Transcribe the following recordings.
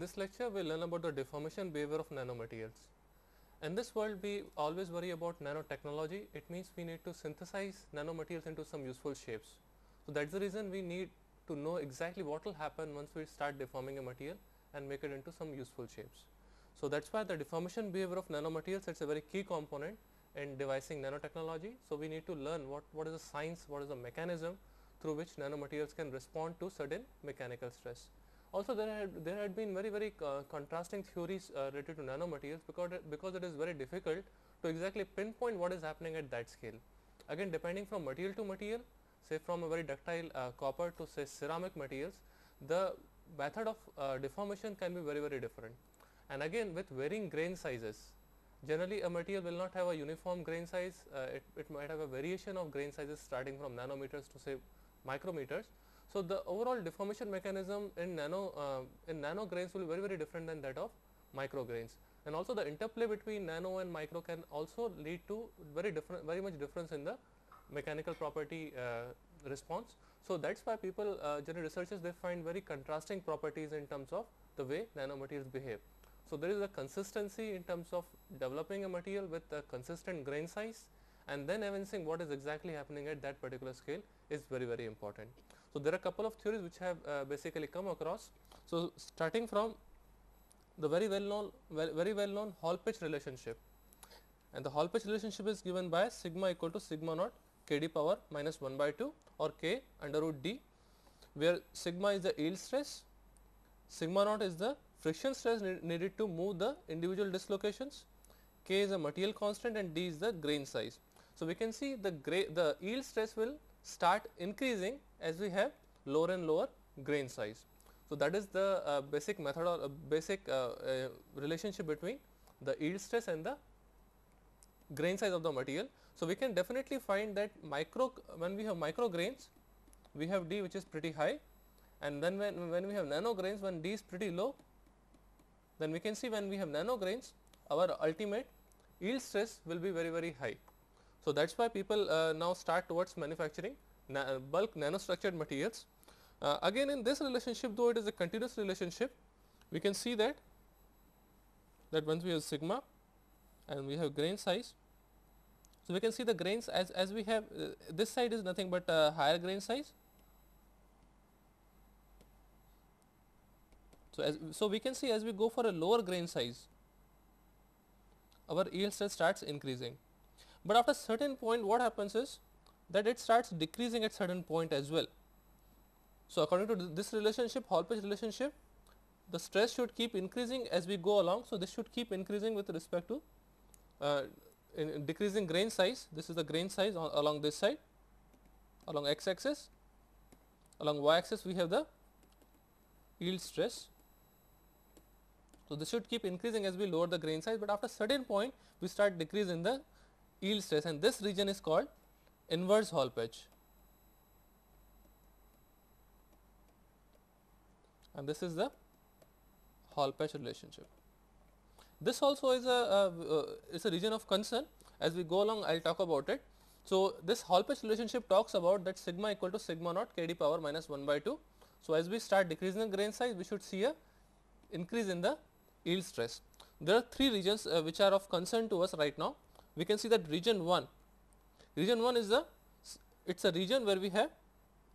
In this lecture, we'll learn about the deformation behavior of nanomaterials. In this world, we always worry about nanotechnology. It means we need to synthesize nanomaterials into some useful shapes. So that's the reason we need to know exactly what will happen once we start deforming a material and make it into some useful shapes. So that's why the deformation behavior of nanomaterials is a very key component in devising nanotechnology. So we need to learn what, what is the science, what is the mechanism through which nanomaterials can respond to certain mechanical stress. Also, there had there had been very very uh, contrasting theories uh, related to nanomaterials because it, because it is very difficult to exactly pinpoint what is happening at that scale. Again, depending from material to material, say from a very ductile uh, copper to say ceramic materials, the method of uh, deformation can be very very different. And again, with varying grain sizes, generally a material will not have a uniform grain size. Uh, it it might have a variation of grain sizes starting from nanometers to say micrometers so, the overall deformation mechanism in nano uh, in nano grains will be very very different than that of micro grains and also the interplay between nano and micro can also lead to very different very much difference in the mechanical property uh, response. So, that is why people uh, generally researchers they find very contrasting properties in terms of the way nanomaterials behave. So, there is a consistency in terms of developing a material with a consistent grain size and then evincing what is exactly happening at that particular scale is very very important. So, there are a couple of theories which have uh, basically come across. So, starting from the very well known well, very well known Hall pitch relationship and the Hall pitch relationship is given by sigma equal to sigma naught kd power minus 1 by 2 or k under root d where sigma is the yield stress, sigma naught is the friction stress needed to move the individual dislocations, k is a material constant and d is the grain size. So, we can see the, the yield stress will start increasing as we have lower and lower grain size. So, that is the uh, basic method or uh, basic uh, uh, relationship between the yield stress and the grain size of the material. So, we can definitely find that micro when we have micro grains we have D which is pretty high and then when, when we have nano grains when D is pretty low then we can see when we have nano grains our ultimate yield stress will be very very high. So, that is why people uh, now start towards manufacturing na uh, bulk nanostructured materials. Uh, again in this relationship though it is a continuous relationship, we can see that that once we have sigma and we have grain size. So, we can see the grains as, as we have uh, this side is nothing but higher grain size. So, as, so we can see as we go for a lower grain size, our yield stress starts increasing. But after certain point what happens is that it starts decreasing at certain point as well. So, according to this relationship Hall Page relationship the stress should keep increasing as we go along. So, this should keep increasing with respect to uh, in, decreasing grain size this is the grain size along this side along x axis along y axis we have the yield stress. So, this should keep increasing as we lower the grain size, but after certain point we start decrease in the yield stress and this region is called inverse Hall patch and this is the Hall patch relationship. This also is a uh, is a region of concern as we go along I will talk about it. So, this Hall patch relationship talks about that sigma equal to sigma naught k d power minus 1 by 2. So, as we start decreasing the grain size we should see a increase in the yield stress. There are three regions uh, which are of concern to us right now we can see that region 1, region 1 is the it is a region where we have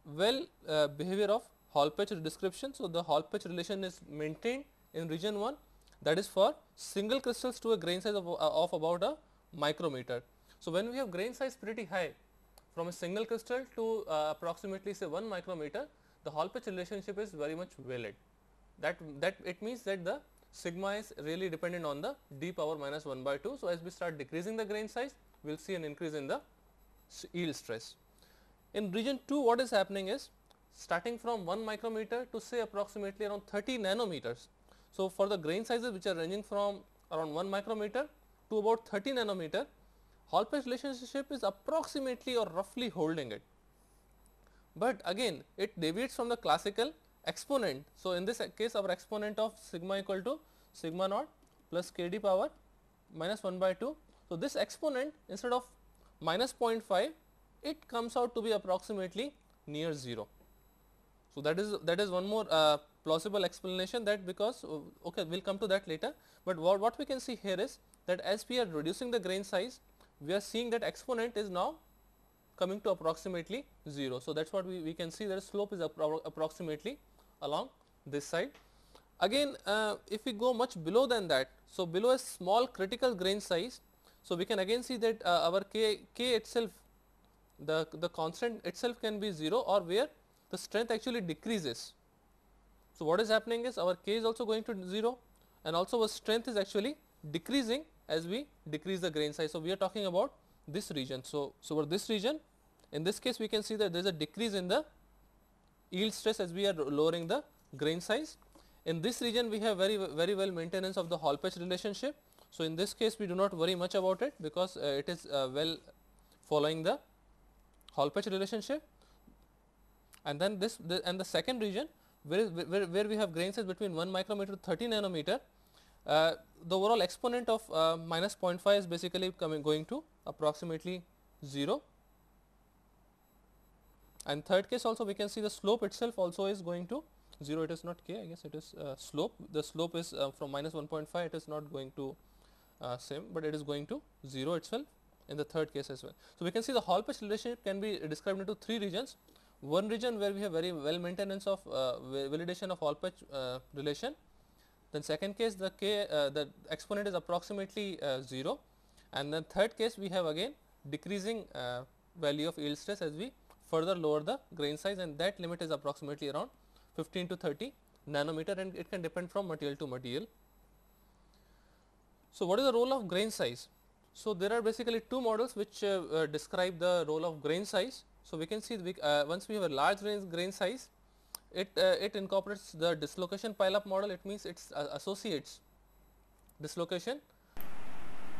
well uh, behavior of Hall patch description. So, the Hall patch relation is maintained in region 1 that is for single crystals to a grain size of, uh, of about a micrometer. So, when we have grain size pretty high from a single crystal to uh, approximately say 1 micrometer, the Hall patch relationship is very much valid. That, that it means that the sigma is really dependent on the d power minus 1 by 2. So, as we start decreasing the grain size, we will see an increase in the yield stress. In region 2, what is happening is starting from 1 micrometer to say approximately around 30 nanometers. So, for the grain sizes which are ranging from around 1 micrometer to about 30 nanometer, Hall Pace relationship is approximately or roughly holding it. But again, it deviates from the classical exponent. So, in this case our exponent of sigma equal to sigma naught plus k d power minus 1 by 2. So, this exponent instead of minus 0.5 it comes out to be approximately near 0. So, that is that is one more uh, plausible explanation that because uh, okay we will come to that later, but what, what we can see here is that as we are reducing the grain size we are seeing that exponent is now coming to approximately 0. So, that is what we, we can see that slope is appro approximately along this side. Again uh, if we go much below than that, so below a small critical grain size, so we can again see that uh, our k, k itself the, the constant itself can be 0 or where the strength actually decreases. So, what is happening is our k is also going to 0 and also our strength is actually decreasing as we decrease the grain size. So, we are talking about this region. So, so for this region in this case we can see that there is a decrease in the yield stress as we are lowering the grain size. In this region we have very very well maintenance of the Hall patch relationship. So, in this case we do not worry much about it because uh, it is uh, well following the Hall patch relationship and then this the, and the second region where, where, where we have grain size between 1 micrometer to 30 nanometer uh, the overall exponent of uh, minus 0.5 is basically coming going to approximately 0 and third case also we can see the slope itself also is going to 0 it is not k I guess it is uh, slope the slope is uh, from minus 1.5 it is not going to uh, same but it is going to 0 itself in the third case as well. So, we can see the Hall pitch relationship can be described into three regions one region where we have very well maintenance of uh, validation of Hall pitch uh, relation then second case the k uh, the exponent is approximately 0 and then third case we have again decreasing value of yield stress as we further lower the grain size and that limit is approximately around 15 to 30 nanometer and it can depend from material to material. So, what is the role of grain size? So, there are basically two models which uh, uh, describe the role of grain size. So, we can see we, uh, once we have a large range grain size, it, uh, it incorporates the dislocation pileup model, it means it uh, associates dislocation.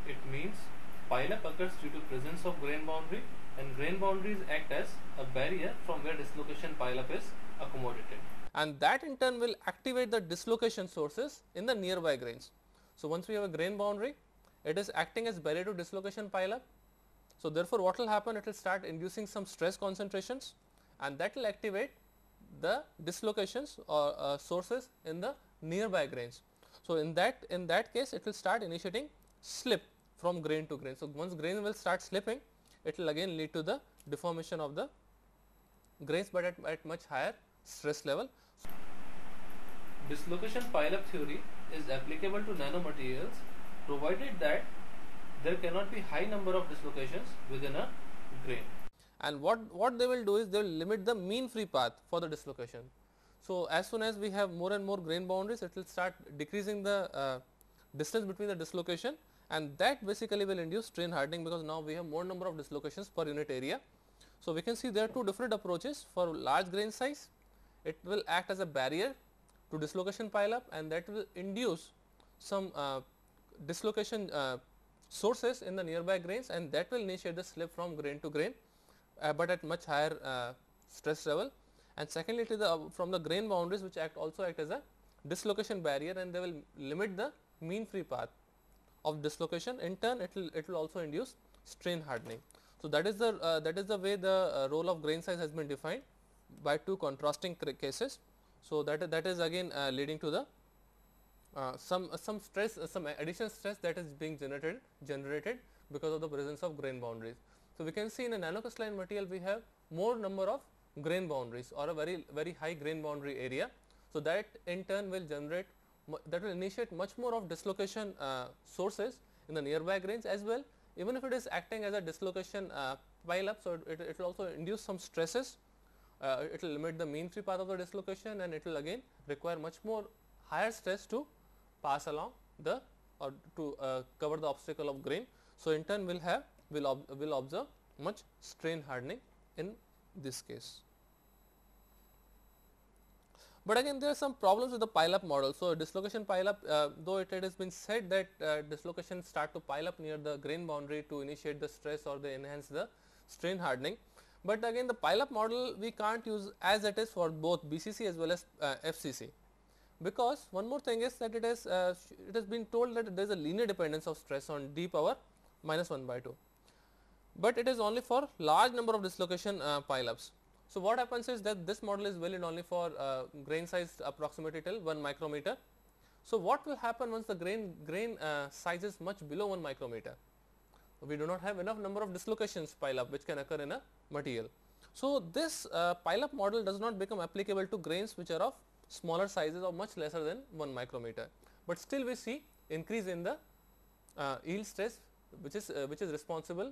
It means pileup occurs due to presence of grain boundary and grain boundaries act as a barrier from where dislocation pileup is accommodated. And that in turn will activate the dislocation sources in the nearby grains. So once we have a grain boundary, it is acting as barrier to dislocation pileup. So therefore what will happen? It will start inducing some stress concentrations and that will activate the dislocations or uh, sources in the nearby grains. So in that in that case it will start initiating slip from grain to grain. So once grain will start slipping it will again lead to the deformation of the grains but at, at much higher stress level. Dislocation pileup theory is applicable to nanomaterials provided that there cannot be high number of dislocations within a grain. And what, what they will do is they will limit the mean free path for the dislocation. So, as soon as we have more and more grain boundaries it will start decreasing the uh, distance between the dislocation and that basically will induce strain hardening because now we have more number of dislocations per unit area. So, we can see there are two different approaches for large grain size it will act as a barrier to dislocation pileup and that will induce some uh, dislocation uh, sources in the nearby grains and that will initiate the slip from grain to grain, uh, but at much higher uh, stress level. And secondly, it is the, from the grain boundaries which act also act as a dislocation barrier and they will limit the mean free path of dislocation in turn it will it will also induce strain hardening. So, that is the uh, that is the way the uh, role of grain size has been defined by two contrasting cases. So, that that is again uh, leading to the uh, some some stress some additional stress that is being generated generated because of the presence of grain boundaries. So, we can see in a nanocrystalline material we have more number of grain boundaries or a very very high grain boundary area. So, that in turn will generate that will initiate much more of dislocation uh, sources in the nearby grains as well even if it is acting as a dislocation uh, pile up. So, it, it, will also induce some stresses, uh, it will limit the mean free path of the dislocation and it will again require much more higher stress to pass along the or to uh, cover the obstacle of grain. So, in turn we will have will ob will observe much strain hardening in this case. But again there are some problems with the pileup model. So, dislocation pileup uh, though it has been said that uh, dislocations start to pile up near the grain boundary to initiate the stress or they enhance the strain hardening. But again the pileup model we can't use as it is for both BCC as well as uh, FCC because one more thing is that it is uh, it has been told that there is a linear dependence of stress on d power minus 1 by 2, but it is only for large number of dislocation uh, pileups. So, what happens is that this model is valid only for uh, grain size approximately till 1 micrometer. So, what will happen once the grain grain uh, size is much below 1 micrometer? We do not have enough number of dislocations pile up which can occur in a material. So, this uh, pile up model does not become applicable to grains which are of smaller sizes or much lesser than 1 micrometer, but still we see increase in the uh, yield stress which is uh, which is responsible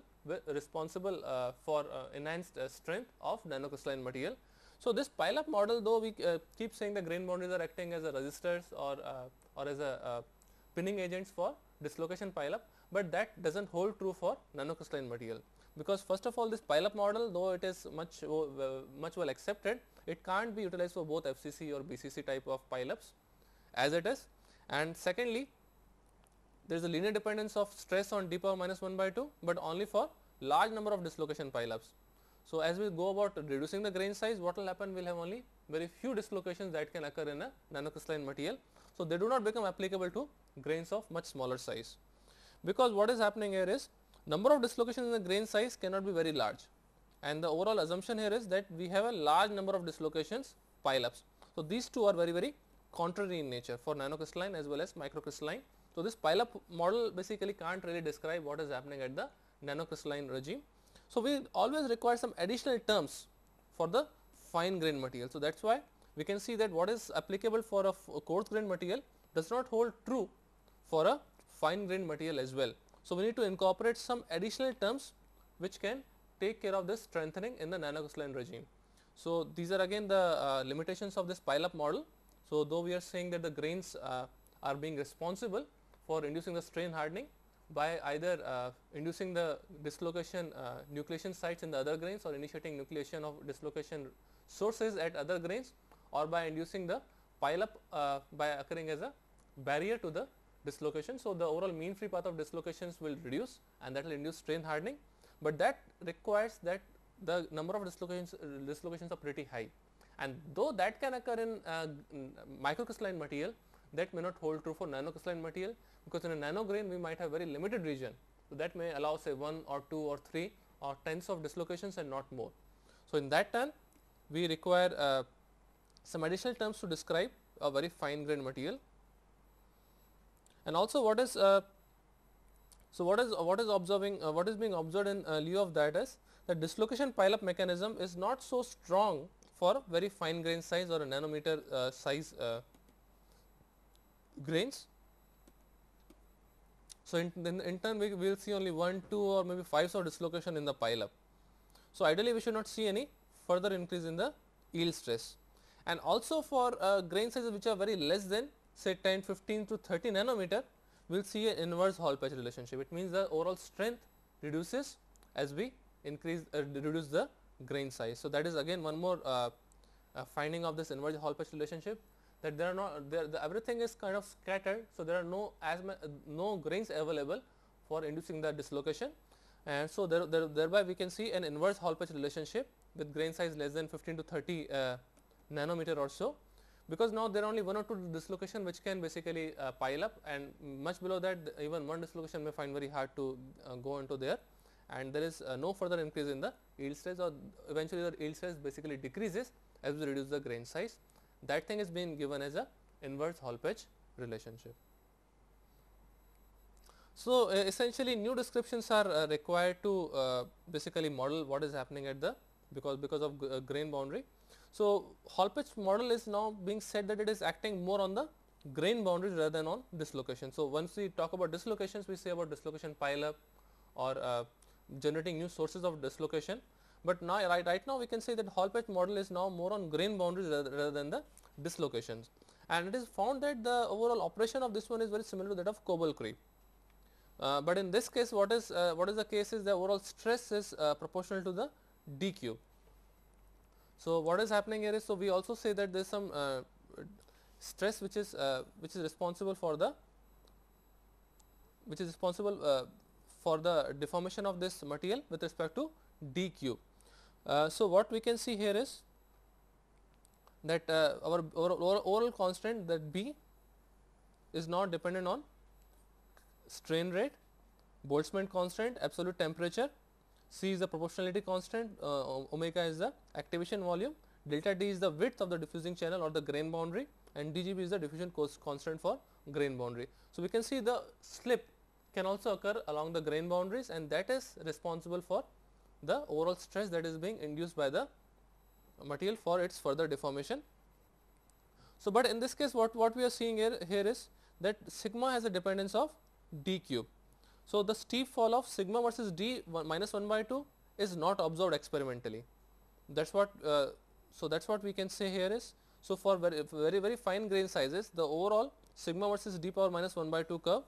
responsible uh, for uh, enhanced strength of nanocrystalline material. So, this pile up model though we keep saying the grain boundaries are acting as a resistors or or as a pinning agents for dislocation pile up, but that does not hold true for nanocrystalline material because first of all this pile up model though it is much much well accepted it can't be utilized for both FCC or BCC type of pile ups as it is and secondly there is a linear dependence of stress on d power minus 1 by 2, but only for large number of dislocation pileups. So, as we go about reducing the grain size, what will happen? We will have only very few dislocations that can occur in a nanocrystalline material. So, they do not become applicable to grains of much smaller size, because what is happening here is number of dislocations in the grain size cannot be very large and the overall assumption here is that we have a large number of dislocations pileups. So, these two are very very contrary in nature for nanocrystalline as well as microcrystalline so, this pile up model basically can't really describe what is happening at the nanocrystalline regime. So, we always require some additional terms for the fine grain material. So, that is why we can see that what is applicable for a, a coarse grain material does not hold true for a fine grain material as well. So, we need to incorporate some additional terms which can take care of this strengthening in the nanocrystalline regime. So, these are again the uh, limitations of this pile up model. So, though we are saying that the grains uh, are being responsible for inducing the strain hardening by either uh, inducing the dislocation uh, nucleation sites in the other grains or initiating nucleation of dislocation sources at other grains or by inducing the pileup uh, by occurring as a barrier to the dislocation. So, the overall mean free path of dislocations will reduce and that will induce strain hardening, but that requires that the number of dislocations dislocations are pretty high and though that can occur in uh, microcrystalline material, that may not hold true for nanocrystalline material because in a nanograin we might have very limited region. So, that may allow say 1 or 2 or 3 or tens of dislocations and not more. So, in that term we require uh, some additional terms to describe a very fine grained material and also what is uh, so what is uh, what is observing uh, what is being observed in uh, lieu of that is the dislocation pile up mechanism is not so strong for very fine grain size or a nanometer uh, size uh, grains. So, in, in, in turn we will see only 1, 2 or maybe 5 sort dislocation in the pile up. So, ideally we should not see any further increase in the yield stress and also for uh, grain sizes which are very less than say 10, 15 to 30 nanometer we will see an inverse Hall patch relationship. It means the overall strength reduces as we increase uh, reduce the grain size. So, that is again one more uh, uh finding of this inverse Hall patch relationship that there are not there the everything is kind of scattered. So, there are no as no grains available for inducing the dislocation and so there, there, thereby we can see an inverse Hall patch relationship with grain size less than 15 to 30 uh, nanometer or so because now there are only one or two dislocation which can basically uh, pile up and much below that even one dislocation may find very hard to uh, go into there and there is uh, no further increase in the yield stress or eventually the yield stress basically decreases as we reduce the grain size that thing is being given as a inverse Hall Page relationship. So, uh, essentially new descriptions are uh, required to uh, basically model what is happening at the because because of uh, grain boundary. So, Hall Pitch model is now being said that it is acting more on the grain boundaries rather than on dislocation. So, once we talk about dislocations we say about dislocation pile up or uh, generating new sources of dislocation but now right, right now we can say that Hall patch model is now more on grain boundaries rather, rather than the dislocations and it is found that the overall operation of this one is very similar to that of cobble creep. Uh, but in this case what is uh, what is the case is the overall stress is uh, proportional to the dq. So, what is happening here is so we also say that there is some uh, stress which is uh, which is responsible for the which is responsible uh, for the deformation of this material with respect to dq. Uh, so, what we can see here is that uh, our, our overall constant that B is not dependent on strain rate, Boltzmann constant, absolute temperature, C is the proportionality constant, uh, omega is the activation volume, delta D is the width of the diffusing channel or the grain boundary and dGB is the diffusion constant for grain boundary. So, we can see the slip can also occur along the grain boundaries and that is responsible for the overall stress that is being induced by the material for its further deformation. So, but in this case what, what we are seeing here, here is that sigma has a dependence of d cube. So, the steep fall of sigma versus d one, minus 1 by 2 is not observed experimentally. That is what, uh, so that is what we can say here is. So, for very, very, very fine grain sizes the overall sigma versus d power minus 1 by 2 curve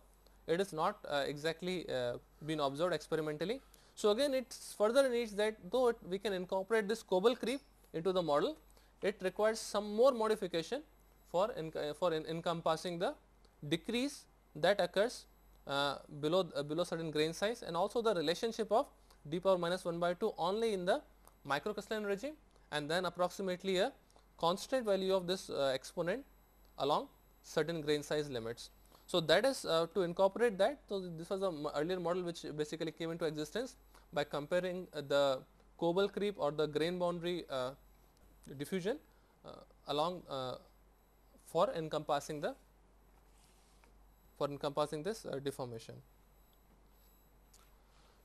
it is not uh, exactly uh, been observed experimentally so, again it further needs that though it, we can incorporate this cobble creep into the model, it requires some more modification for, in, uh, for in encompassing the decrease that occurs uh, below uh, below certain grain size and also the relationship of d power minus 1 by 2 only in the microcrystalline regime and then approximately a constant value of this uh, exponent along certain grain size limits. So, that is uh, to incorporate that. So, this was an earlier model which basically came into existence by comparing uh, the cobble creep or the grain boundary uh, diffusion uh, along for encompassing the for encompassing this deformation.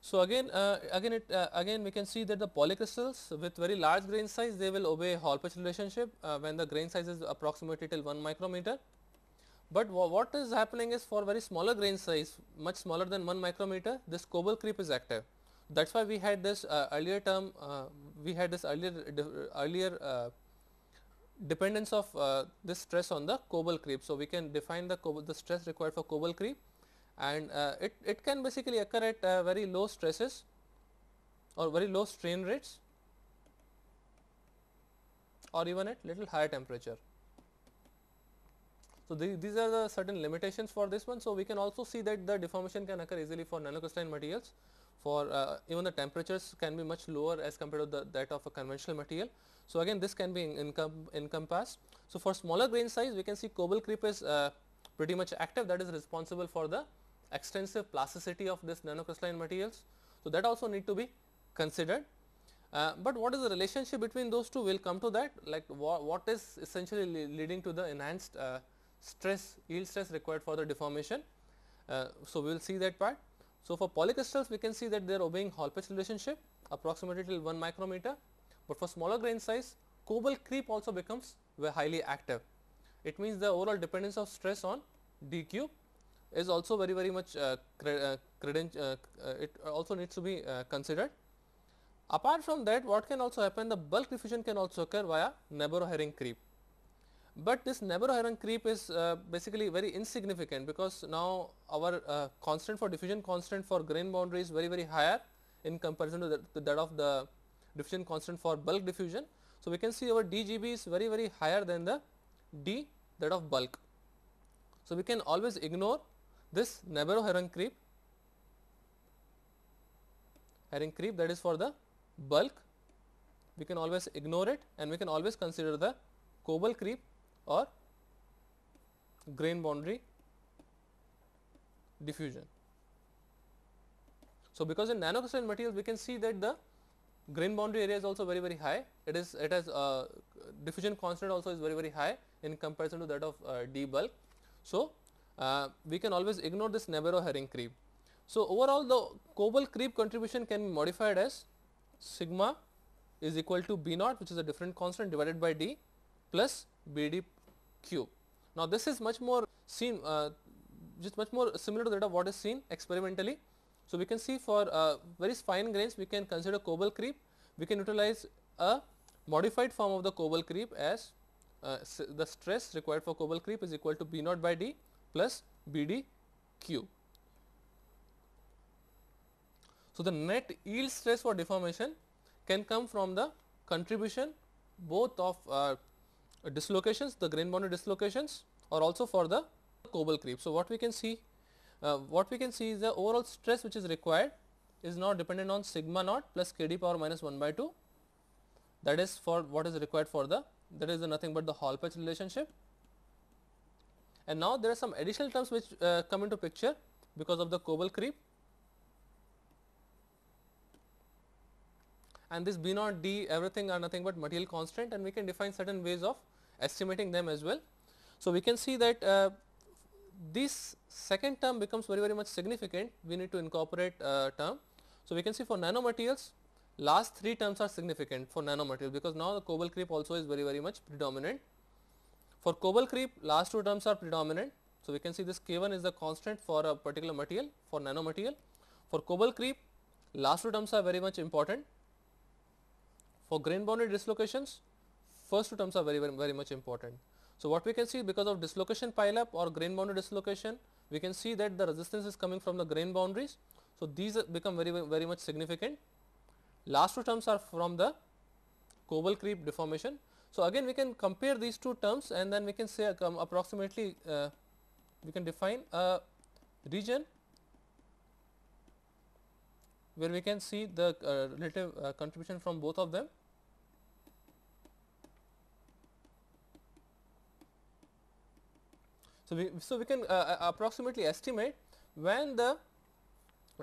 So again, uh, again, it, uh, again, we can see that the polycrystals with very large grain size, they will obey Hall-Pitch relationship uh, when the grain size is approximately till 1 micrometer. But what is happening is for very smaller grain size, much smaller than 1 micrometer, this cobble creep is active that is why we had this uh, earlier term, uh, we had this earlier earlier uh, dependence of uh, this stress on the cobalt creep. So, we can define the, the stress required for cobalt creep and uh, it, it can basically occur at very low stresses or very low strain rates or even at little higher temperature. So, the, these are the certain limitations for this one. So, we can also see that the deformation can occur easily for nanocrystalline materials for uh, even the temperatures can be much lower as compared to the, that of a conventional material. So, again this can be encompassed. So, for smaller grain size we can see cobalt creep is uh, pretty much active that is responsible for the extensive plasticity of this nanocrystalline materials. So, that also need to be considered. Uh, but what is the relationship between those two we will come to that like wha what is essentially le leading to the enhanced uh, stress yield stress required for the deformation. Uh, so, we will see that part. So, for polycrystals we can see that they are obeying Hall-Pitch relationship approximately till 1 micrometer, but for smaller grain size cobalt creep also becomes highly active. It means the overall dependence of stress on d cube is also very very much uh uh, uh, uh, it also needs to be uh, considered. Apart from that what can also happen the bulk diffusion can also occur via neighbor herring creep but this Nabarro iron creep is uh, basically very insignificant because now our uh, constant for diffusion constant for grain boundary is very very higher in comparison to, the, to, that of the diffusion constant for bulk diffusion. So, we can see our dGB is very very higher than the d that of bulk. So, we can always ignore this Nabarro iron creep iron creep that is for the bulk we can always ignore it and we can always consider the cobalt creep or grain boundary diffusion. So, because in nanocrystalline materials we can see that the grain boundary area is also very very high it is it has uh, diffusion constant also is very very high in comparison to that of uh, D bulk. So, uh, we can always ignore this Nebero herring creep. So, overall the cobalt creep contribution can be modified as sigma is equal to B naught which is a different constant divided by D plus BD cube. Now, this is much more seen uh, just much more similar to that of what is seen experimentally. So, we can see for uh, very fine grains we can consider cobalt creep, we can utilize a modified form of the cobalt creep as uh, the stress required for cobalt creep is equal to B naught by D plus BD cube. So, the net yield stress for deformation can come from the contribution both of uh, dislocations, the grain boundary dislocations or also for the cobble creep. So, what we can see, uh, what we can see is the overall stress which is required is now dependent on sigma naught plus kd power minus 1 by 2 that is for what is required for the that is the nothing but the Hall patch relationship. And now there are some additional terms which uh, come into picture because of the cobble creep and this B naught D everything are nothing but material constant and we can define certain ways of estimating them as well. So, we can see that uh, this second term becomes very very much significant we need to incorporate uh, term. So, we can see for nanomaterials last three terms are significant for nanomaterial because now the cobalt creep also is very very much predominant. For cobalt creep last two terms are predominant. So, we can see this K1 is the constant for a particular material for nanomaterial. For cobalt creep last two terms are very much important. For grain boundary dislocations first two terms are very, very, very much important. So, what we can see because of dislocation pileup or grain boundary dislocation, we can see that the resistance is coming from the grain boundaries. So, these become very, very much significant. Last two terms are from the Koble creep deformation. So, again we can compare these two terms and then we can say approximately uh, we can define a region where we can see the uh, relative uh, contribution from both of them. So, we, so we can uh, uh, approximately estimate when the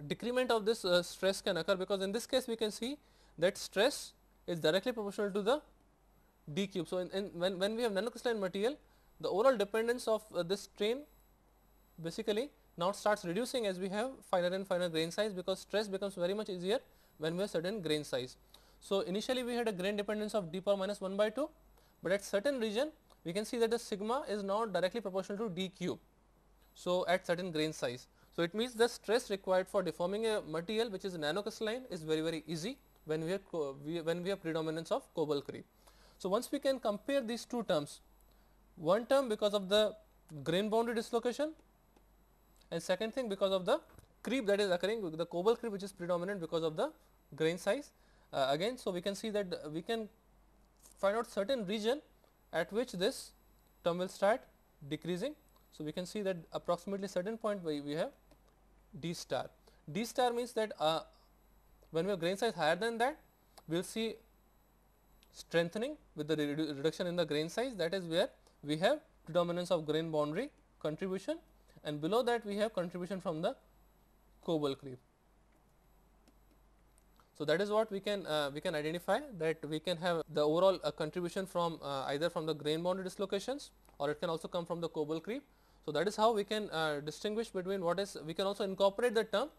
decrement of this uh, stress can occur because in this case we can see that stress is directly proportional to the d cube. So, in, in when, when we have nanocrystalline material the overall dependence of uh, this strain basically now starts reducing as we have finer and finer grain size because stress becomes very much easier when we have certain grain size. So, initially we had a grain dependence of d power minus 1 by 2, but at certain region we can see that the sigma is now directly proportional to d cube. So, at certain grain size. So, it means the stress required for deforming a material which is nanocrystalline is very very easy when we have when we have predominance of cobalt creep. So, once we can compare these two terms one term because of the grain boundary dislocation and second thing because of the creep that is occurring the cobalt creep which is predominant because of the grain size uh, again. So, we can see that we can find out certain region at which this term will start decreasing. So, we can see that approximately certain point where we have d star. d star means that uh, when we have grain size higher than that, we will see strengthening with the redu reduction in the grain size that is where we have predominance of grain boundary contribution and below that we have contribution from the cobalt creep. So, that is what we can uh, we can identify that we can have the overall uh, contribution from uh, either from the grain boundary dislocations or it can also come from the cobalt creep. So, that is how we can uh, distinguish between what is we can also incorporate the term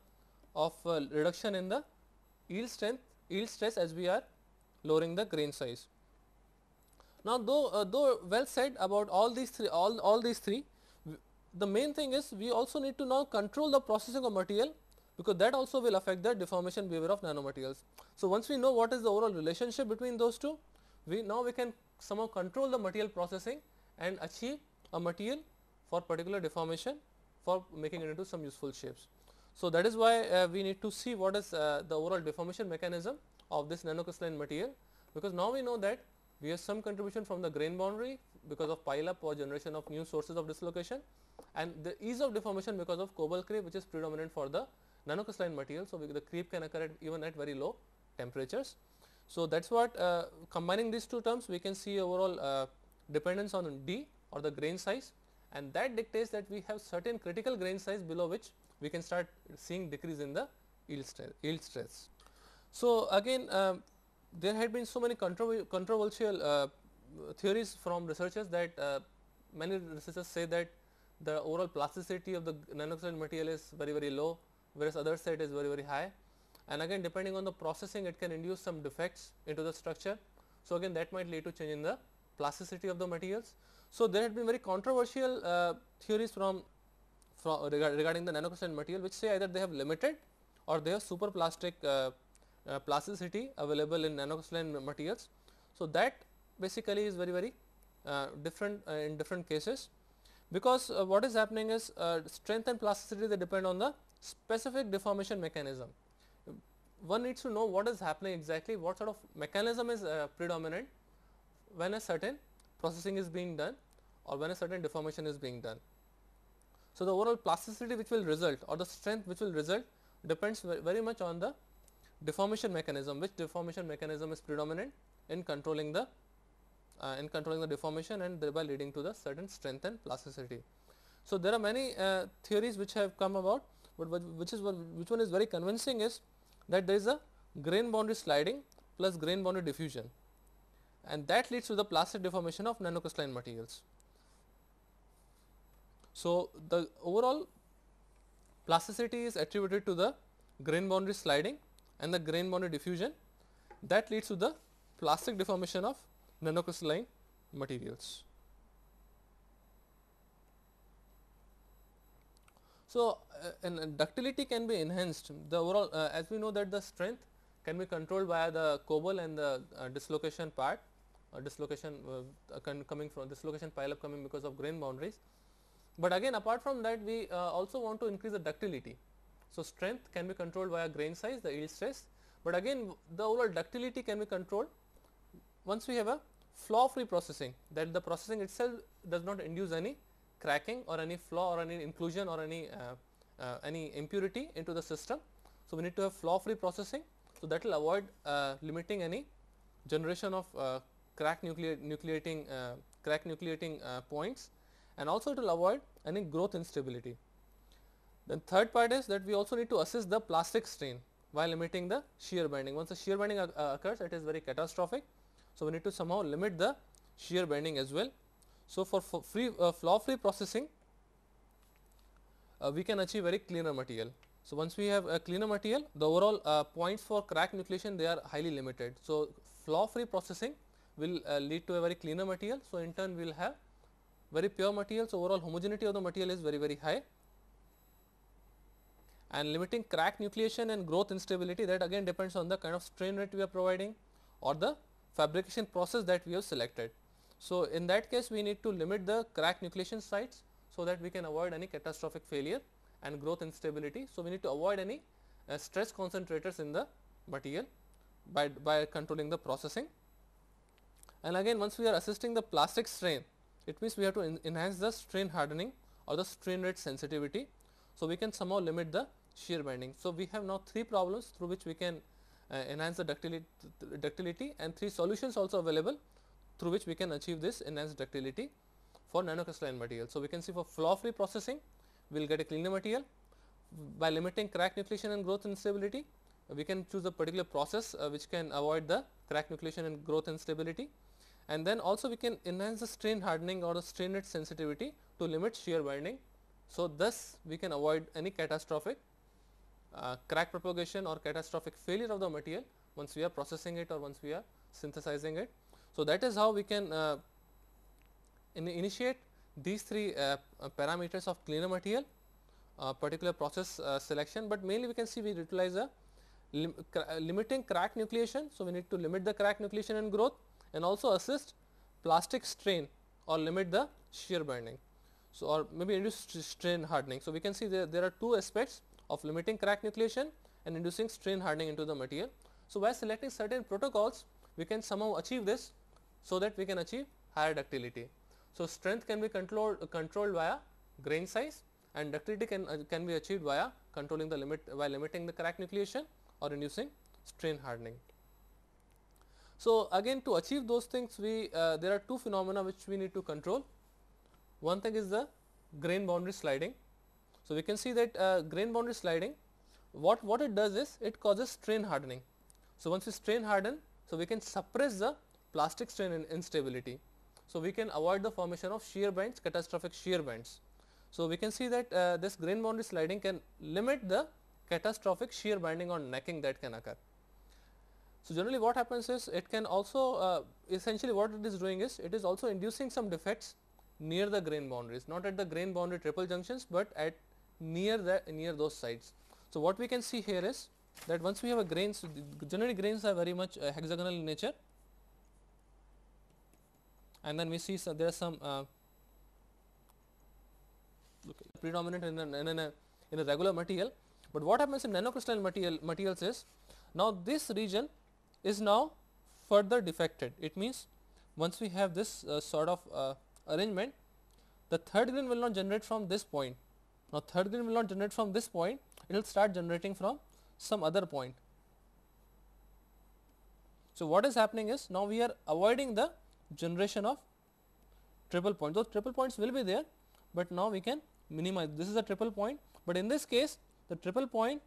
of uh, reduction in the yield strength yield stress as we are lowering the grain size. Now, though uh, though well said about all these three all all these three the main thing is we also need to now control the processing of material because that also will affect the deformation behavior of nanomaterials. So, once we know what is the overall relationship between those two, we now we can somehow control the material processing and achieve a material for particular deformation for making it into some useful shapes. So, that is why uh, we need to see what is uh, the overall deformation mechanism of this nanocrystalline material, because now we know that we have some contribution from the grain boundary because of pile up or generation of new sources of dislocation and the ease of deformation because of cobalt creep, which is predominant for the nanocrystalline material. So, the creep can occur at even at very low temperatures. So, that is what uh, combining these two terms we can see overall uh, dependence on D or the grain size and that dictates that we have certain critical grain size below which we can start seeing decrease in the yield stress. Yield stress. So, again uh, there had been so many contro controversial uh, theories from researchers that uh, many researchers say that the overall plasticity of the nanocrystalline material is very very low whereas other side is very very high and again depending on the processing it can induce some defects into the structure. So, again that might lead to change in the plasticity of the materials. So, there had been very controversial uh, theories from, from regarding the nanocrystalline material which say either they have limited or they have super plastic uh, uh, plasticity available in nanocrystalline materials. So, that basically is very very uh, different uh, in different cases because uh, what is happening is strength and plasticity they depend on the specific deformation mechanism. One needs to know what is happening exactly, what sort of mechanism is uh, predominant when a certain processing is being done or when a certain deformation is being done. So, the overall plasticity which will result or the strength which will result depends very much on the deformation mechanism, which deformation mechanism is predominant in controlling the uh, in controlling the deformation and thereby leading to the certain strength and plasticity. So, there are many uh, theories which have come about but which is which one is very convincing is that there is a grain boundary sliding plus grain boundary diffusion and that leads to the plastic deformation of nanocrystalline materials. So, the overall plasticity is attributed to the grain boundary sliding and the grain boundary diffusion that leads to the plastic deformation of nanocrystalline materials. So, uh, and ductility can be enhanced the overall uh, as we know that the strength can be controlled by the cobble and the uh, dislocation part or dislocation coming from dislocation pile up coming because of grain boundaries. But again apart from that we also want to increase the ductility. So, strength can be controlled via grain size the yield stress, but again the overall ductility can be controlled once we have a flaw free processing that the processing itself does not induce any cracking or any flaw or any inclusion or any uh, uh, any impurity into the system. So, we need to have flaw free processing. So, that will avoid uh, limiting any generation of crack nucleate, nucleating crack nucleating points and also it will avoid any growth instability. Then third part is that we also need to assess the plastic strain while limiting the shear bending. Once the shear bending occurs, it is very catastrophic. So, we need to somehow limit the shear bending as well so, for free uh, flaw free processing uh, we can achieve very cleaner material. So, once we have a cleaner material the overall uh, points for crack nucleation they are highly limited. So, flaw free processing will uh, lead to a very cleaner material. So, in turn we will have very pure materials so overall homogeneity of the material is very very high and limiting crack nucleation and growth instability that again depends on the kind of strain rate we are providing or the fabrication process that we have selected. So, in that case we need to limit the crack nucleation sites, so that we can avoid any catastrophic failure and growth instability. So, we need to avoid any uh, stress concentrators in the material by, by controlling the processing. And again once we are assisting the plastic strain, it means we have to enhance the strain hardening or the strain rate sensitivity. So, we can somehow limit the shear bending. So, we have now three problems through which we can uh, enhance the ductility, ductility and three solutions also available through which we can achieve this enhanced ductility for nanocrystalline material. So, we can see for flaw free processing we will get a cleaner material by limiting crack nucleation and growth instability we can choose a particular process uh, which can avoid the crack nucleation and growth instability and then also we can enhance the strain hardening or the strain rate sensitivity to limit shear binding. So, thus we can avoid any catastrophic uh, crack propagation or catastrophic failure of the material once we are processing it or once we are synthesizing it. So, that is how we can uh, in initiate these three uh, uh, parameters of cleaner material uh, particular process uh, selection, but mainly we can see we utilize a lim limiting crack nucleation. So, we need to limit the crack nucleation and growth and also assist plastic strain or limit the shear binding. So, or maybe induce strain hardening. So, we can see there, there are two aspects of limiting crack nucleation and inducing strain hardening into the material. So, by selecting certain protocols we can somehow achieve this so that we can achieve higher ductility. So, strength can be controlled controlled via grain size and ductility can uh, can be achieved via controlling the limit by limiting the crack nucleation or inducing strain hardening. So, again to achieve those things we uh, there are two phenomena which we need to control. One thing is the grain boundary sliding. So, we can see that uh, grain boundary sliding what what it does is it causes strain hardening. So, once we strain harden so we can suppress the plastic strain and instability. So, we can avoid the formation of shear bends, catastrophic shear bends. So, we can see that uh, this grain boundary sliding can limit the catastrophic shear binding or necking that can occur. So, generally what happens is it can also uh, essentially what it is doing is it is also inducing some defects near the grain boundaries not at the grain boundary triple junctions, but at near the near those sites. So, what we can see here is that once we have a grain, so generally grains are very much uh, hexagonal in nature and then we see so there are some uh, predominant in a, in a, in a regular material. But what happens in nanocrystalline material materials is now this region is now further defected. It means once we have this uh, sort of uh, arrangement, the third grain will not generate from this point. Now third grain will not generate from this point, it will start generating from some other point. So what is happening is now we are avoiding the generation of triple points. Those triple points will be there, but now we can minimize. This is a triple point, but in this case the triple point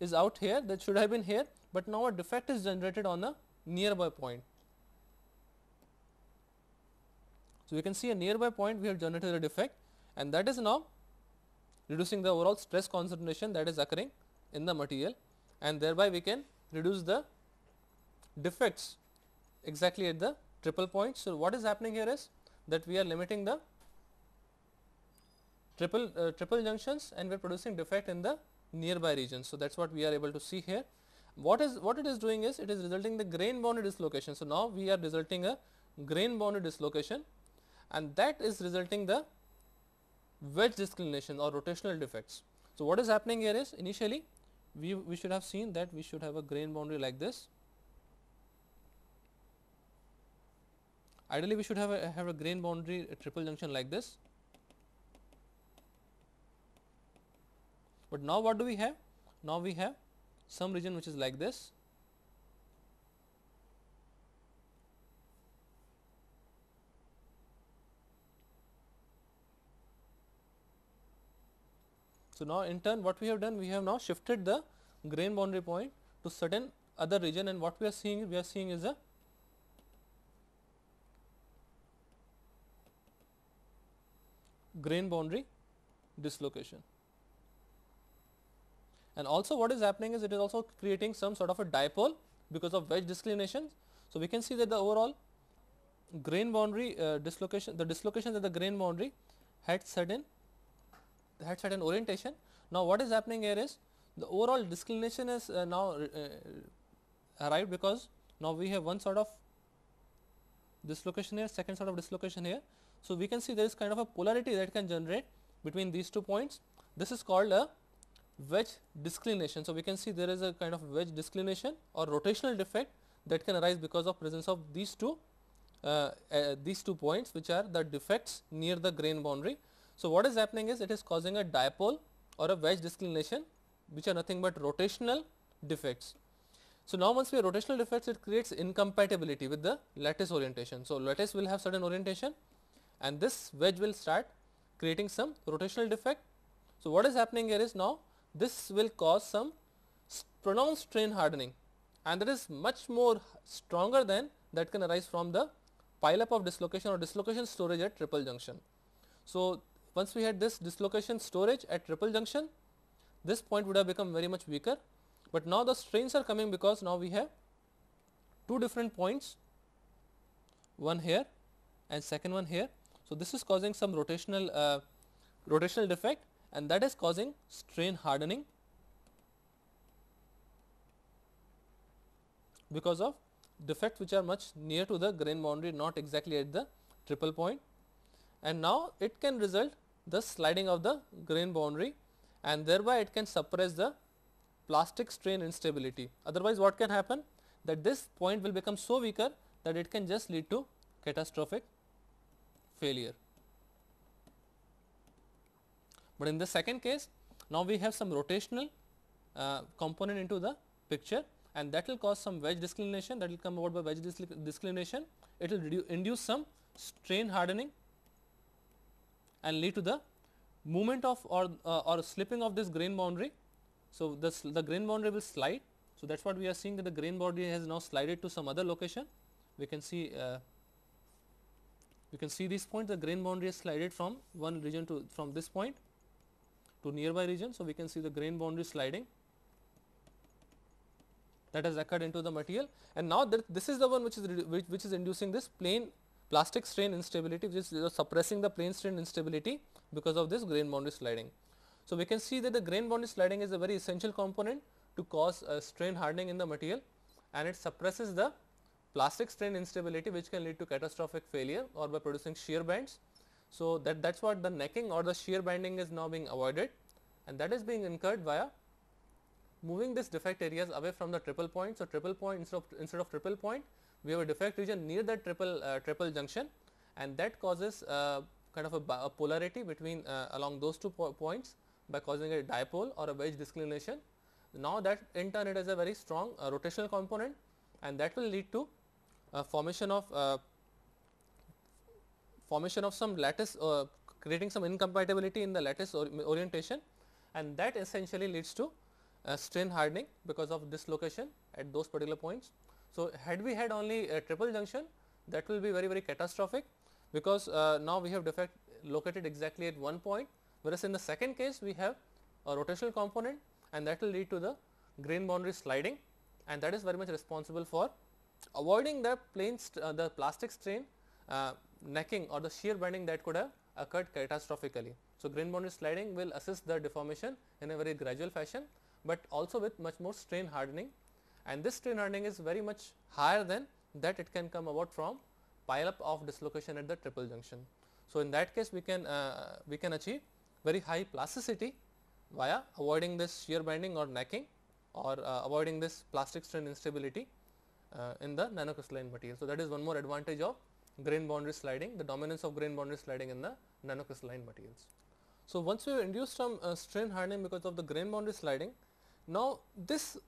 is out here that should have been here, but now a defect is generated on a nearby point. So, you can see a nearby point we have generated a defect and that is now reducing the overall stress concentration that is occurring in the material and thereby we can reduce the defects exactly at the triple points. So, what is happening here is that we are limiting the triple uh, triple junctions and we are producing defect in the nearby region. So, that is what we are able to see here. What is what it is doing is it is resulting the grain boundary dislocation. So, now we are resulting a grain boundary dislocation and that is resulting the wedge disclination or rotational defects. So, what is happening here is initially we, we should have seen that we should have a grain boundary like this Ideally, we should have a, have a grain boundary a triple junction like this. But now what do we have? Now we have some region which is like this. So, now in turn what we have done we have now shifted the grain boundary point to certain other region and what we are seeing we are seeing is a grain boundary dislocation. And also what is happening is it is also creating some sort of a dipole because of wedge disclination. So, we can see that the overall grain boundary uh, dislocation, the dislocation that the grain boundary had certain had certain orientation. Now, what is happening here is the overall disclination is uh, now uh, arrived because now we have one sort of dislocation here, second sort of dislocation here. So, we can see there is kind of a polarity that can generate between these two points. This is called a wedge disclination. So, we can see there is a kind of wedge disclination or rotational defect that can arise because of presence of these two uh, uh, these two points which are the defects near the grain boundary. So, what is happening is it is causing a dipole or a wedge disclination which are nothing but rotational defects. So, now once we have rotational defects it creates incompatibility with the lattice orientation. So, lattice will have certain orientation and this wedge will start creating some rotational defect. So, what is happening here is now this will cause some pronounced strain hardening and that is much more stronger than that can arise from the pileup of dislocation or dislocation storage at triple junction. So, once we had this dislocation storage at triple junction, this point would have become very much weaker, but now the strains are coming because now we have two different points, one here and second one here so, this is causing some rotational uh, rotational defect and that is causing strain hardening because of defects which are much near to the grain boundary not exactly at the triple point and now it can result the sliding of the grain boundary and thereby it can suppress the plastic strain instability. Otherwise what can happen that this point will become so weaker that it can just lead to catastrophic failure. But in the second case now we have some rotational uh, component into the picture and that will cause some wedge disclination that will come about by wedge disclination it will induce some strain hardening and lead to the movement of or, uh, or slipping of this grain boundary. So, this, the grain boundary will slide. So, that is what we are seeing that the grain boundary has now slided to some other location we can see uh, you can see this point the grain boundary is slided from one region to from this point to nearby region. So, we can see the grain boundary sliding that has occurred into the material and now that this is the one which is which, which is inducing this plane plastic strain instability which is suppressing the plane strain instability because of this grain boundary sliding. So, we can see that the grain boundary sliding is a very essential component to cause a strain hardening in the material and it suppresses the plastic strain instability which can lead to catastrophic failure or by producing shear bends. So, that that is what the necking or the shear bending is now being avoided and that is being incurred via moving this defect areas away from the triple point. So, triple point instead of, instead of triple point we have a defect region near the triple uh, triple junction and that causes uh, kind of a, a polarity between uh, along those two po points by causing a dipole or a wedge disclination. Now, that in turn it has a very strong uh, rotational component and that will lead to uh, formation of uh, formation of some lattice uh, creating some incompatibility in the lattice or orientation and that essentially leads to strain hardening because of dislocation at those particular points. So, had we had only a triple junction that will be very very catastrophic because uh, now we have defect located exactly at one point whereas in the second case we have a rotational component and that will lead to the grain boundary sliding and that is very much responsible for avoiding the plane uh, the plastic strain uh, necking or the shear bending that could have occurred catastrophically. So, grain boundary sliding will assist the deformation in a very gradual fashion, but also with much more strain hardening and this strain hardening is very much higher than that it can come about from pile up of dislocation at the triple junction. So, in that case we can uh, we can achieve very high plasticity via avoiding this shear bending or necking or uh, avoiding this plastic strain instability uh, in the nanocrystalline material. So, that is one more advantage of grain boundary sliding, the dominance of grain boundary sliding in the nanocrystalline materials. So, once we have induced some uh, strain hardening because of the grain boundary sliding, now this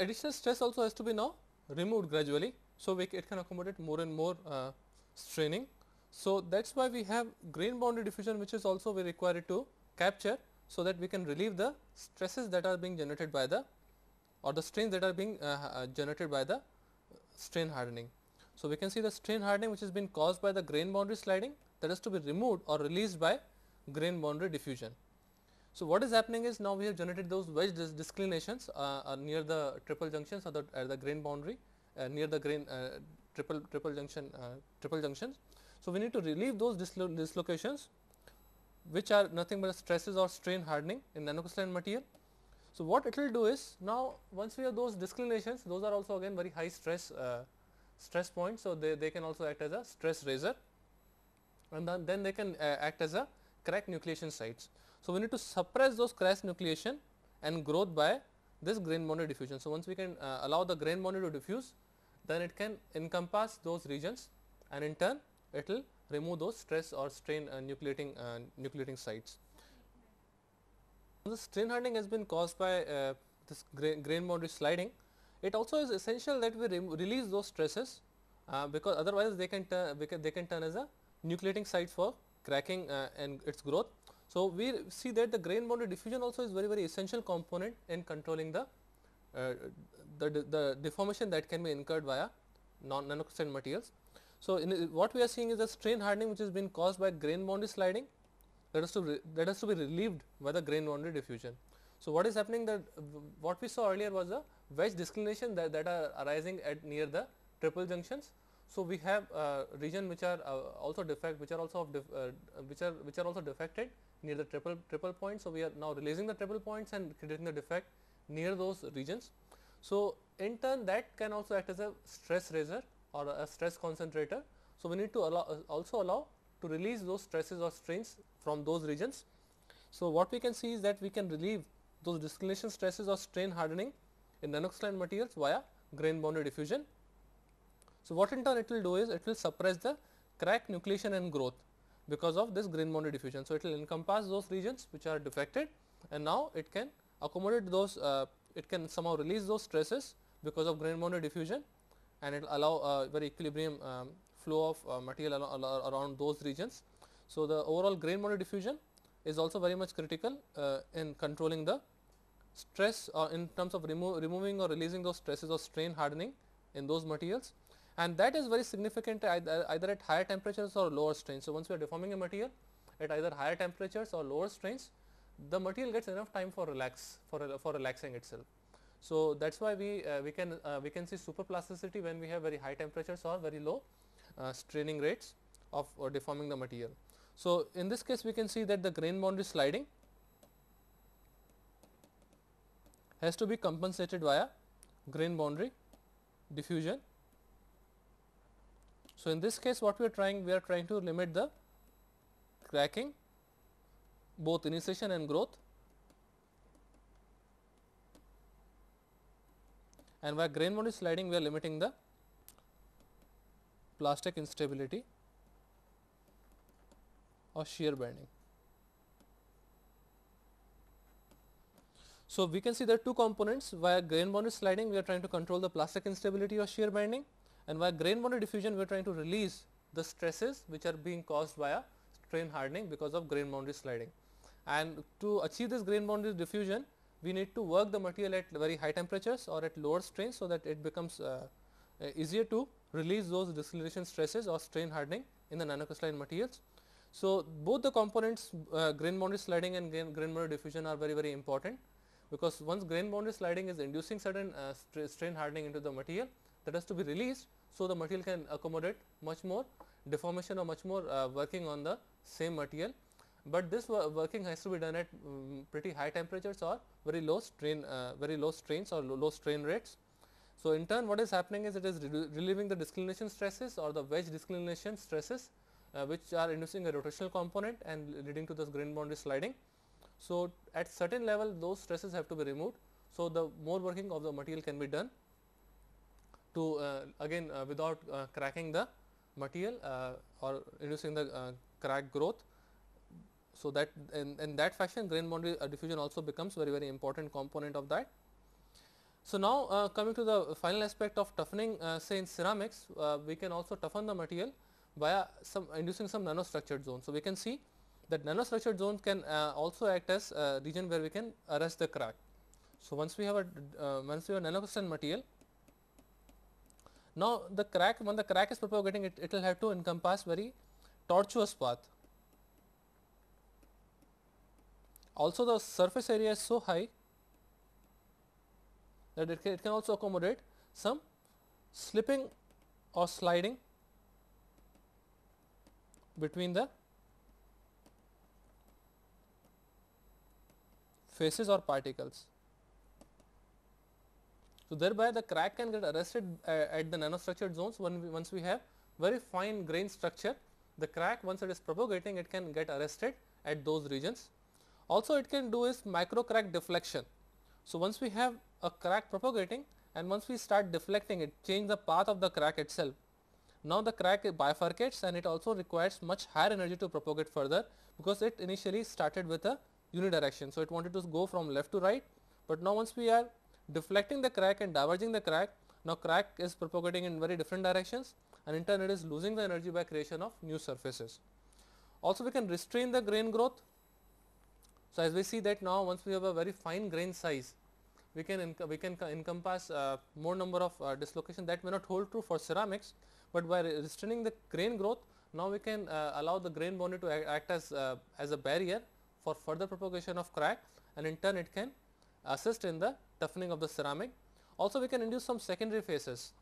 additional stress also has to be now removed gradually. So, it can accommodate more and more uh, straining. So, that is why we have grain boundary diffusion which is also we required to capture, so that we can relieve the stresses that are being generated by the or the strains that are being uh, uh, generated by the strain hardening. So, we can see the strain hardening which has been caused by the grain boundary sliding that has to be removed or released by grain boundary diffusion. So, what is happening is now we have generated those wedge disclinations uh, uh, near the triple junctions or the, the grain boundary uh, near the grain triple triple junction triple junctions. So, we need to relieve those dislo dislocations which are nothing but stresses or strain hardening in nanocrystalline material so, what it will do is now once we have those disclinations those are also again very high stress uh, stress points. So, they, they can also act as a stress raiser, and then, then they can uh, act as a crack nucleation sites. So, we need to suppress those crack nucleation and growth by this grain boundary diffusion. So, once we can uh, allow the grain boundary to diffuse then it can encompass those regions and in turn it will remove those stress or strain uh, nucleating uh, nucleating sites the strain hardening has been caused by uh, this grain, grain, boundary sliding. It also is essential that we re release those stresses uh, because otherwise they can turn they can turn as a nucleating site for cracking uh, and its growth. So, we see that the grain boundary diffusion also is very very essential component in controlling the uh, the, the deformation that can be incurred via non nanocrystalline materials. So, in, what we are seeing is a strain hardening which has been caused by grain boundary sliding that has to be, that has to be relieved by the grain boundary diffusion. So, what is happening that what we saw earlier was the wedge disclination that, that are arising at near the triple junctions. So, we have uh, region which are uh, also defect which are also def, uh, which are which are also defected near the triple triple point. So, we are now releasing the triple points and creating the defect near those regions. So, in turn that can also act as a stress raiser or a stress concentrator. So, we need to allow uh, also allow to release those stresses or strains from those regions. So, what we can see is that we can relieve those distillation stresses or strain hardening in nanoxylene materials via grain boundary diffusion. So, what in turn it will do is it will suppress the crack nucleation and growth because of this grain boundary diffusion. So, it will encompass those regions which are defected and now it can accommodate those uh, it can somehow release those stresses because of grain boundary diffusion and it will allow uh, very equilibrium um, flow of uh, material around those regions. So, the overall grain boundary diffusion is also very much critical uh, in controlling the stress uh, in terms of remo removing or releasing those stresses or strain hardening in those materials and that is very significant either, at higher temperatures or lower strains. So, once we are deforming a material at either higher temperatures or lower strains, the material gets enough time for relax for, for relaxing itself. So, that is why we, uh, we can uh, we can see superplasticity when we have very high temperatures or very low uh, straining rates of or uh, deforming the material. So, in this case we can see that the grain boundary sliding has to be compensated via grain boundary diffusion. So, in this case what we are trying we are trying to limit the cracking both initiation and growth and by grain boundary sliding we are limiting the plastic instability or shear bending. So, we can see there are two components via grain boundary sliding we are trying to control the plastic instability or shear bending and via grain boundary diffusion we are trying to release the stresses which are being caused by a strain hardening because of grain boundary sliding. And to achieve this grain boundary diffusion we need to work the material at very high temperatures or at lower strains so that it becomes uh, uh, easier to release those deceleration stresses or strain hardening in the nanocrystalline materials. So, both the components uh, grain boundary sliding and grain, grain, boundary diffusion are very very important because once grain boundary sliding is inducing certain uh, strain hardening into the material that has to be released. So, the material can accommodate much more deformation or much more uh, working on the same material, but this working has to be done at um, pretty high temperatures or very low strain uh, very low strains or low, low strain rates. So, in turn what is happening is it is relieving the disclination stresses or the wedge disclination stresses uh, which are inducing a rotational component and leading to this grain boundary sliding. So, at certain level those stresses have to be removed. So, the more working of the material can be done to uh, again uh, without uh, cracking the material uh, or inducing the uh, crack growth. So, that in, in that fashion grain boundary diffusion also becomes very very important component of that so, now uh, coming to the final aspect of toughening uh, say in ceramics, uh, we can also toughen the material by some inducing some nanostructured zone. So, we can see that nanostructured zone can uh, also act as a region where we can arrest the crack. So, once we have a uh, once we have nanocristallin material, now the crack when the crack is propagating it, it will have to encompass very tortuous path. Also the surface area is so high that it can, it can also accommodate some slipping or sliding between the faces or particles. So, thereby the crack can get arrested uh, at the nanostructured zones when we, once we have very fine grain structure the crack once it is propagating it can get arrested at those regions. Also it can do is micro crack deflection. So, once we have a crack propagating and once we start deflecting it change the path of the crack itself. Now the crack bifurcates and it also requires much higher energy to propagate further because it initially started with a unidirection. So it wanted to go from left to right but now once we are deflecting the crack and diverging the crack now crack is propagating in very different directions and in turn it is losing the energy by creation of new surfaces. Also we can restrain the grain growth. So as we see that now once we have a very fine grain size we can we can encompass uh, more number of uh, dislocation that may not hold true for ceramics, but by restraining the grain growth now we can uh, allow the grain boundary to act as, uh, as a barrier for further propagation of crack and in turn it can assist in the toughening of the ceramic. Also we can induce some secondary phases.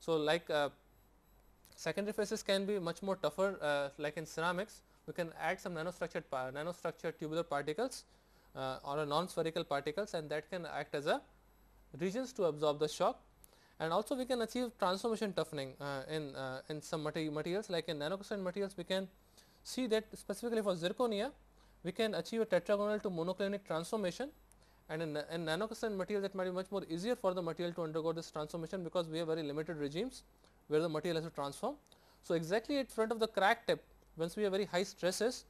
So, like uh, secondary phases can be much more tougher uh, like in ceramics we can add some nanostructured nanostructured tubular particles uh, or a non-spherical particles and that can act as a regions to absorb the shock and also we can achieve transformation toughening uh, in, uh, in some materials like in nanocrystalline materials we can see that specifically for zirconia we can achieve a tetragonal to monoclinic transformation and in, in nanocrystalline material that might be much more easier for the material to undergo this transformation because we have very limited regimes where the material has to transform. So, exactly at front of the crack tip once we have very high stresses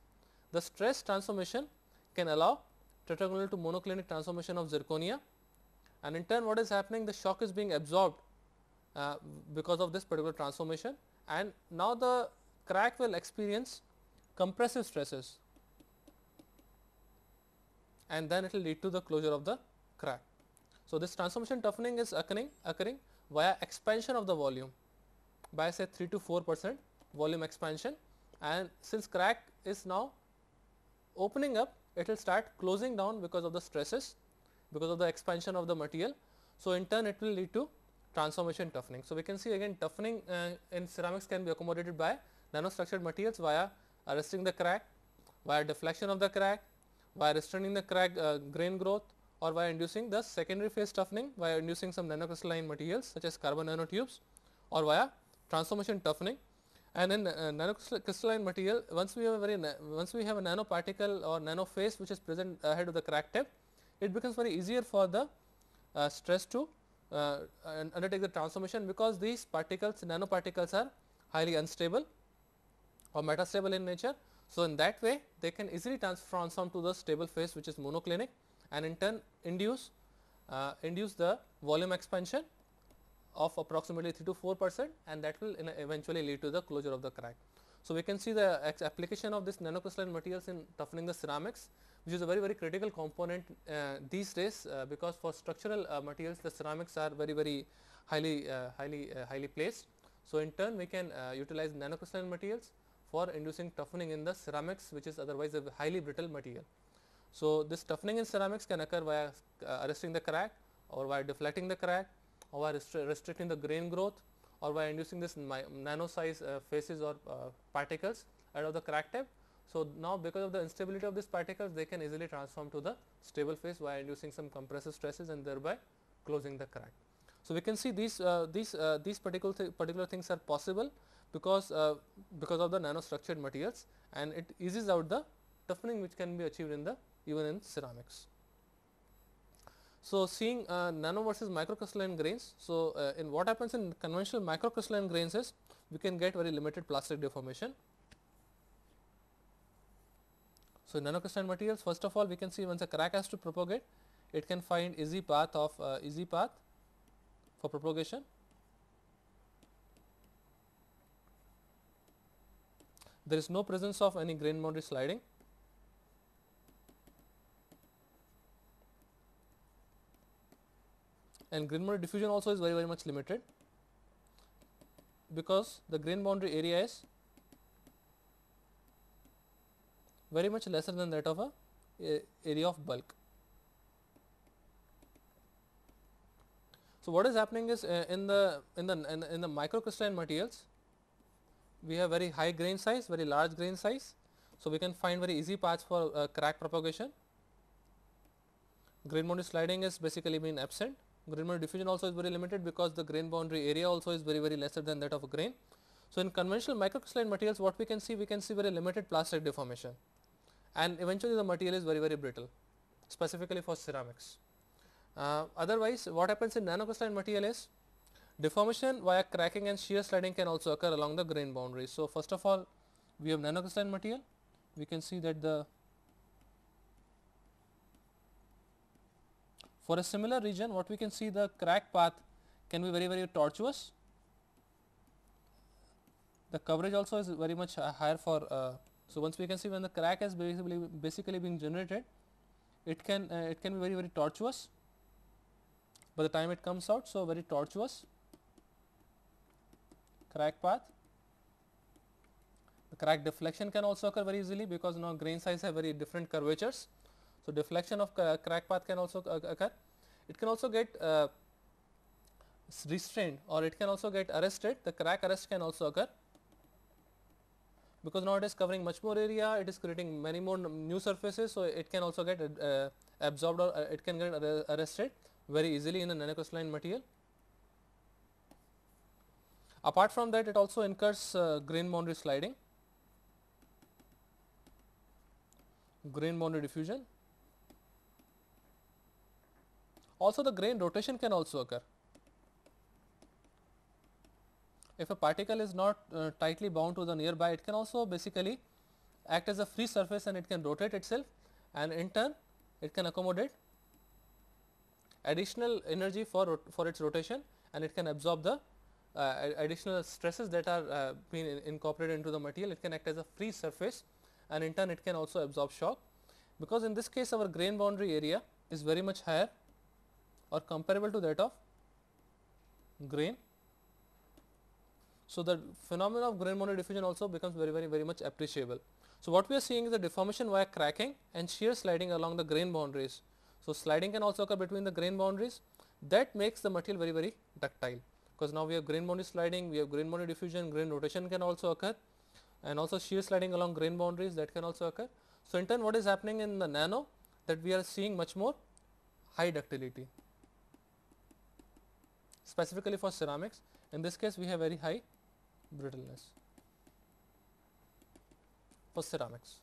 the stress transformation can allow tetragonal to monoclinic transformation of zirconia and in turn what is happening the shock is being absorbed uh, because of this particular transformation and now the crack will experience compressive stresses and then it will lead to the closure of the crack. So, this transformation toughening is occurring, occurring via expansion of the volume by say 3 to 4 percent volume expansion and since crack is now opening up it will start closing down because of the stresses because of the expansion of the material. So, in turn it will lead to transformation toughening. So, we can see again toughening uh, in ceramics can be accommodated by nanostructured materials via arresting the crack, via deflection of the crack, via restraining the crack uh, grain growth or via inducing the secondary phase toughening via inducing some nanocrystalline materials such as carbon nanotubes or via transformation toughening and in uh, nanocrystalline material, once we have a very once we have a nanoparticle or nano phase which is present ahead of the crack tip, it becomes very easier for the uh, stress to uh, undertake the transformation because these particles nanoparticles are highly unstable or metastable in nature. So, in that way they can easily transform to the stable phase which is monoclinic and in turn induce uh, induce the volume expansion of approximately 3 to 4 percent and that will eventually lead to the closure of the crack. So, we can see the application of this nanocrystalline materials in toughening the ceramics which is a very very critical component uh, these days uh, because for structural uh, materials the ceramics are very very highly uh, highly uh, highly placed. So, in turn we can uh, utilize nanocrystalline materials for inducing toughening in the ceramics which is otherwise a highly brittle material. So, this toughening in ceramics can occur via arresting the crack or by deflecting the crack or by restri restricting the grain growth or by inducing this nano size uh, phases or uh, particles out of the crack tip. So, now because of the instability of these particles they can easily transform to the stable phase by inducing some compressive stresses and thereby closing the crack. So, we can see these uh, these uh, these particular th particular things are possible because uh, because of the nanostructured materials and it eases out the toughening which can be achieved in the even in ceramics. So, seeing uh, nano versus microcrystalline grains. So, uh, in what happens in conventional microcrystalline grains is we can get very limited plastic deformation. So, in nanocrystalline materials first of all we can see once a crack has to propagate it can find easy path of uh, easy path for propagation. There is no presence of any grain boundary sliding and grain boundary diffusion also is very very much limited because the grain boundary area is very much lesser than that of a, a area of bulk. So, what is happening is uh, in the in the in, in the microcrystalline materials we have very high grain size, very large grain size. So, we can find very easy paths for uh, crack propagation. Grain boundary sliding is basically been absent Grain boundary diffusion also is very limited because the grain boundary area also is very very lesser than that of a grain. So, in conventional microcrystalline materials what we can see we can see very limited plastic deformation and eventually the material is very very brittle specifically for ceramics. Uh, otherwise what happens in nanocrystalline material is deformation via cracking and shear sliding can also occur along the grain boundary. So, first of all we have nanocrystalline material we can see that the For a similar region what we can see the crack path can be very very tortuous. The coverage also is very much uh, higher for uh, so once we can see when the crack is basically basically being generated it can uh, it can be very very tortuous by the time it comes out so very tortuous crack path the crack deflection can also occur very easily because now grain size have very different curvatures so, deflection of crack path can also uh, occur. It can also get uh, restrained or it can also get arrested, the crack arrest can also occur because now it is covering much more area, it is creating many more new surfaces. So, it can also get uh, absorbed or uh, it can get arrested very easily in a nanocrystalline material. Apart from that, it also incurs uh, grain boundary sliding, grain boundary diffusion Also the grain rotation can also occur. If a particle is not uh, tightly bound to the nearby, it can also basically act as a free surface and it can rotate itself and in turn it can accommodate additional energy for, for its rotation and it can absorb the uh, additional stresses that are uh, being incorporated into the material. It can act as a free surface and in turn it can also absorb shock because in this case our grain boundary area is very much higher or comparable to that of grain. So, the phenomenon of grain boundary diffusion also becomes very very very much appreciable. So, what we are seeing is the deformation via cracking and shear sliding along the grain boundaries. So, sliding can also occur between the grain boundaries that makes the material very very ductile because now we have grain boundary sliding, we have grain boundary diffusion, grain rotation can also occur and also shear sliding along grain boundaries that can also occur. So, in turn what is happening in the nano that we are seeing much more high ductility specifically for ceramics. In this case, we have very high brittleness for ceramics.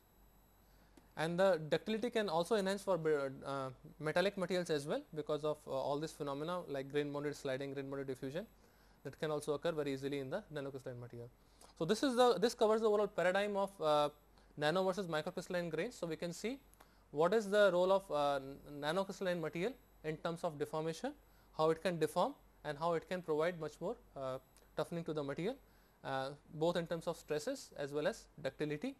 And the ductility can also enhance for uh, uh metallic materials as well because of uh, all these phenomena like grain bounded sliding, grain bounded diffusion that can also occur very easily in the nanocrystalline material. So, this is the this covers the overall paradigm of uh, nano versus microcrystalline grains. So, we can see what is the role of uh, nanocrystalline material in terms of deformation, how it can deform and how it can provide much more uh, toughening to the material uh, both in terms of stresses as well as ductility.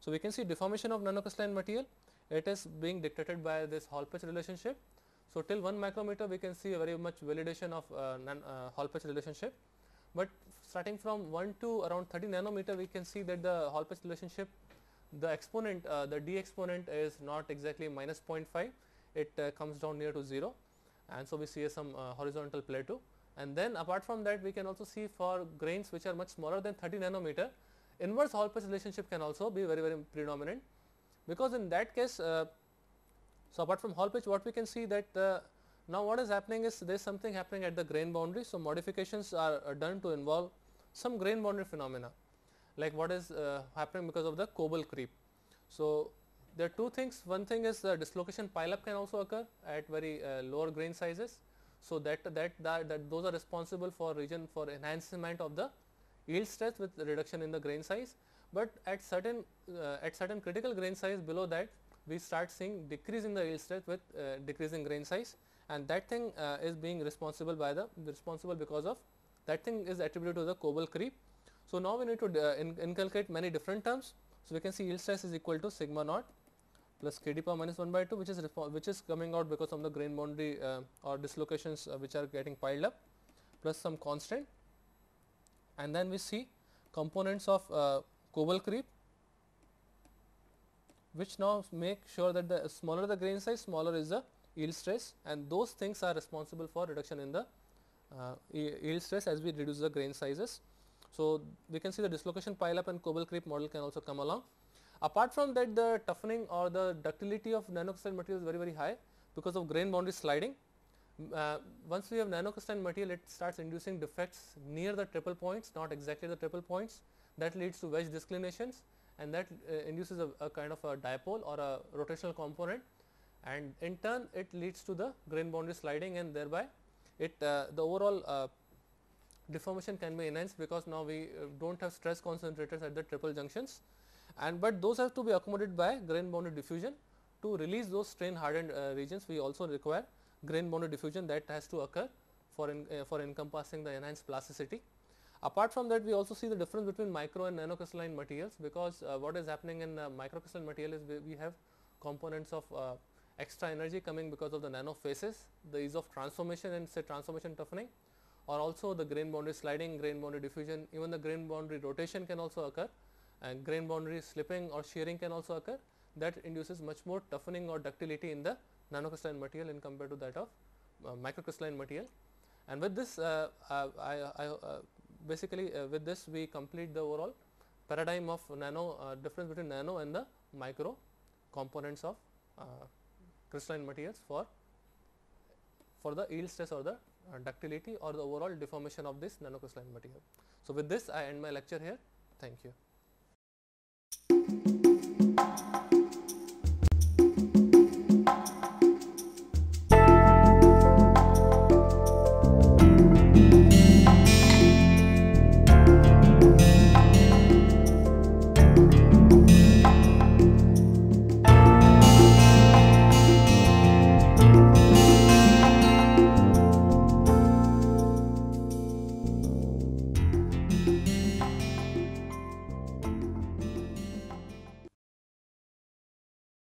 So, we can see deformation of nanocrystalline material it is being dictated by this Hall pitch relationship. So, till 1 micrometer we can see a very much validation of uh, nan, uh, Hall pitch relationship, but starting from 1 to around 30 nanometer we can see that the Hall pitch relationship the exponent uh, the d exponent is not exactly minus 0.5 it uh, comes down near to 0 and so we see some uh, horizontal plateau and then apart from that we can also see for grains which are much smaller than 30 nanometer inverse Hall patch relationship can also be very very predominant because in that case uh, so apart from Hall patch what we can see that uh, now what is happening is there is something happening at the grain boundary so modifications are, uh, done to involve some grain boundary phenomena like what is uh, happening because of the cobalt creep so there are two things. One thing is the uh, dislocation pileup can also occur at very uh, lower grain sizes. So, that, that, that, that those are responsible for region for enhancement of the yield stress with reduction in the grain size, but at certain uh, at certain critical grain size below that we start seeing decrease in the yield stress with uh, decreasing grain size and that thing uh, is being responsible by the responsible because of that thing is attributed to the cobalt creep. So, now we need to uh, in inculcate many different terms. So, we can see yield stress is equal to sigma naught plus kd power minus 1 by 2 which is which is coming out because of the grain boundary uh, or dislocations uh, which are getting piled up plus some constant and then we see components of uh, creep which now make sure that the smaller the grain size smaller is the yield stress and those things are responsible for reduction in the uh, yield stress as we reduce the grain sizes. So, we can see the dislocation pile up and cobalt creep model can also come along. Apart from that the toughening or the ductility of nanocrystalline material is very very high because of grain boundary sliding. Uh, once we have nanocrystalline material it starts inducing defects near the triple points not exactly the triple points that leads to wedge disclinations and that uh, induces a, a, kind of a dipole or a rotational component and in turn it leads to the grain boundary sliding and thereby it uh, the overall uh, deformation can be enhanced because now we uh, do not have stress concentrators at the triple junctions and but those have to be accommodated by grain boundary diffusion to release those strain hardened uh, regions we also require grain boundary diffusion that has to occur for in, uh, for encompassing the enhanced plasticity. Apart from that we also see the difference between micro and nanocrystalline materials because uh, what is happening in uh, microcrystalline material is we, we have components of uh, extra energy coming because of the nano phases, the ease of transformation and say transformation toughening or also the grain boundary sliding, grain boundary diffusion, even the grain boundary rotation can also occur and grain boundary slipping or shearing can also occur that induces much more toughening or ductility in the nanocrystalline material in compared to that of uh, microcrystalline material. And with this uh, uh I, I, uh, basically uh, with this we complete the overall paradigm of nano difference between nano and the micro components of crystalline materials for for the yield stress or the ductility or the overall deformation of this nanocrystalline material. So, with this I end my lecture here. Thank you.